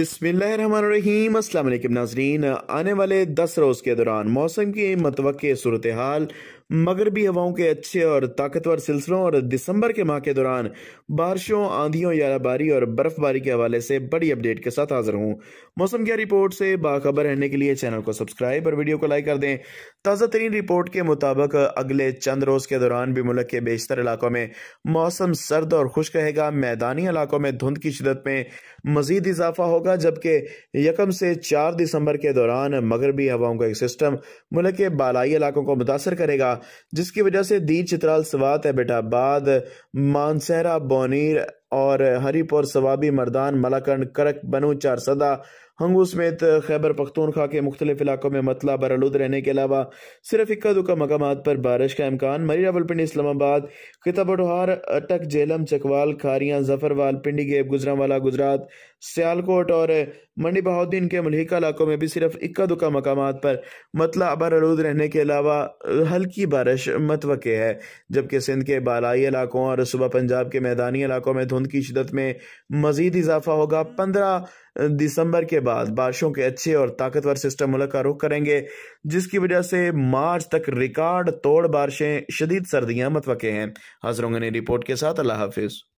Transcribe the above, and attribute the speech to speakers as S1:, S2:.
S1: अस्सलाम अल्लाम नाजरीन आने वाले दस रोज़ के दौरान मौसम की मतव सूरत हाल मगरबी हवाओं के अच्छे और ताकतवर सिलसिलों और दिसंबर के माह के दौरान बारिशों आंधियों याराबारी और बर्फ़बारी के हवाले से बड़ी अपडेट के साथ हाजिर हूँ मौसम की रिपोर्ट से बाखबर रहने के लिए चैनल को सब्सक्राइब और वीडियो को लाइक कर दें ताज़ा तरीन रिपोर्ट के मुताबिक अगले चंद रोज़ के दौरान भी मुल्क के बेशतर इलाकों में मौसम सर्द और खुश्क रहेगा मैदानी इलाकों में धुंध की शिदत में मजीद इजाफा होगा होगा जबकि यकम से चार दिसंबर के दौरान मगरबी हवाओं का एक सिस्टम मुल्क के बालाई इलाकों को मुतासर करेगा जिसकी वजह से दी चित्राल सवात एबटाबाद मानसहरा बोनीर और हरीप सवाबी मरदान मलाकंड करक बनू सदा हंगू समेत खैबर पख्तूनखा के मुख्तलिफ इलाकों में मतला बरलूद रहने के अलावा सिर्फ इक्का दुक्का मकाम पर बारिश का इम्कान मरी रावलपिंडी इस्लामाबाद खिताबटोहार अटक जेलम चकवाल खारियाँ जफरवाल पिंडी गेब गुजरावाला गुजरात सियालकोट और मंडी बहाद्दीन के मलिका इलाकों में भी सिर्फ इक्का दुक्का मकाम पर मतला बरलूद रहने के अलावा हल्की बारिश मतव है जबकि सिंध के बालाई इलाकों और सुबह पंजाब के मैदानी इलाकों में धुंध की शिदत में मजीद इजाफा होगा पंद्रह दिसंबर के बाद बारिशों के अच्छे और ताकतवर सिस्टम मुल्क का रुख करेंगे जिसकी वजह से मार्च तक रिकॉर्ड तोड़ बारिशें शदीद सर्दियां मतवके हैं हजरों ने रिपोर्ट के साथ अल्लाह हाफिज़